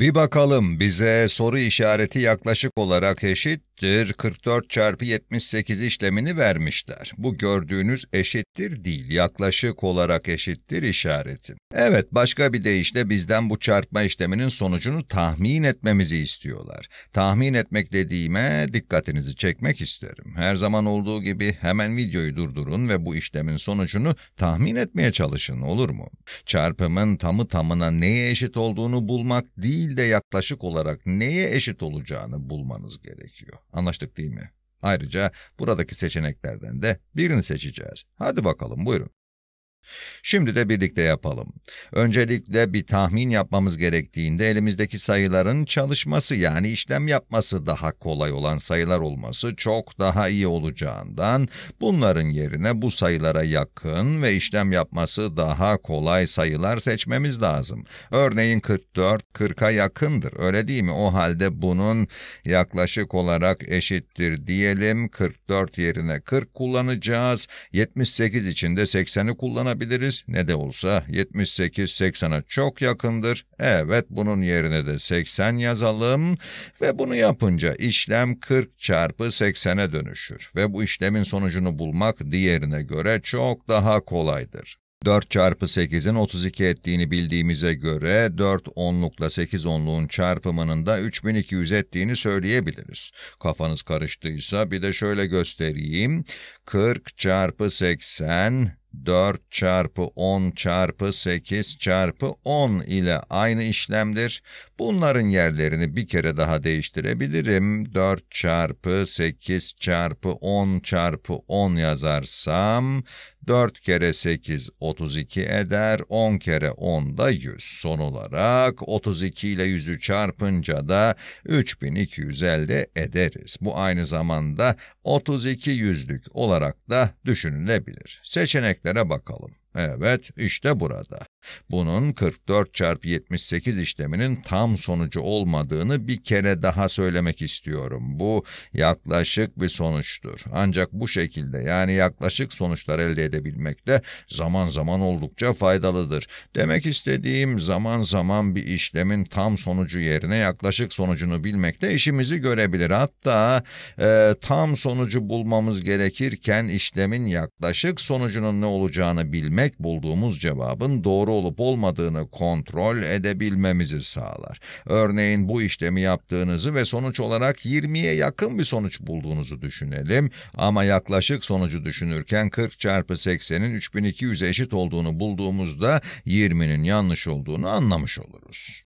Bir bakalım bize soru işareti yaklaşık olarak eşit eşittir 44 çarpı 78 işlemini vermişler. Bu gördüğünüz eşittir değil, yaklaşık olarak eşittir işareti. Evet, başka bir deyişle bizden bu çarpma işleminin sonucunu tahmin etmemizi istiyorlar. Tahmin etmek dediğime dikkatinizi çekmek isterim. Her zaman olduğu gibi hemen videoyu durdurun ve bu işlemin sonucunu tahmin etmeye çalışın, olur mu? Çarpımın tamı tamına neye eşit olduğunu bulmak değil de yaklaşık olarak neye eşit olacağını bulmanız gerekiyor. Anlaştık değil mi? Ayrıca buradaki seçeneklerden de birini seçeceğiz. Hadi bakalım buyurun. Şimdi de birlikte yapalım. Öncelikle bir tahmin yapmamız gerektiğinde elimizdeki sayıların çalışması yani işlem yapması daha kolay olan sayılar olması çok daha iyi olacağından bunların yerine bu sayılara yakın ve işlem yapması daha kolay sayılar seçmemiz lazım. Örneğin 44 40'a yakındır öyle değil mi? O halde bunun yaklaşık olarak eşittir diyelim 44 yerine 40 kullanacağız. 78 için de 80'i kullanabiliriz. 78 ne de olsa 78 80'e çok yakındır. Evet bunun yerine de 80 yazalım ve bunu yapınca işlem 40 çarpı 80'e dönüşür ve bu işlemin sonucunu bulmak diğerine göre çok daha kolaydır. 4 çarpı 8'in 32 ettiğini bildiğimize göre 4 onlukla 8 onluğun çarpımının da 3200 ettiğini söyleyebiliriz. Kafanız karıştıysa bir de şöyle göstereyim. 40 çarpı 80 4 çarpı 10 çarpı 8 çarpı 10 ile aynı işlemdir. Bunların yerlerini bir kere daha değiştirebilirim. 4 çarpı 8 çarpı 10 çarpı 10 yazarsam 4 kere 8 32 eder, 10 kere 10 da 100. Son olarak 32 ile 100'ü çarpınca da 3200 elde ederiz. Bu aynı zamanda 32 yüzlük olarak da düşünülebilir. Seçeneklere bakalım. Evet, işte burada. Bunun 44 çarpı 78 işleminin tam sonucu olmadığını bir kere daha söylemek istiyorum. Bu yaklaşık bir sonuçtur. Ancak bu şekilde yani yaklaşık sonuçlar elde edebilmek de zaman zaman oldukça faydalıdır. Demek istediğim zaman zaman bir işlemin tam sonucu yerine yaklaşık sonucunu bilmek de işimizi görebilir. Hatta e, tam sonucu bulmamız gerekirken işlemin yaklaşık sonucunun ne olacağını bilmek demek bulduğumuz cevabın doğru olup olmadığını kontrol edebilmemizi sağlar. Örneğin bu işlemi yaptığınızı ve sonuç olarak 20'ye yakın bir sonuç bulduğunuzu düşünelim ama yaklaşık sonucu düşünürken 40 çarpı 80'in 3200'e eşit olduğunu bulduğumuzda 20'nin yanlış olduğunu anlamış oluruz.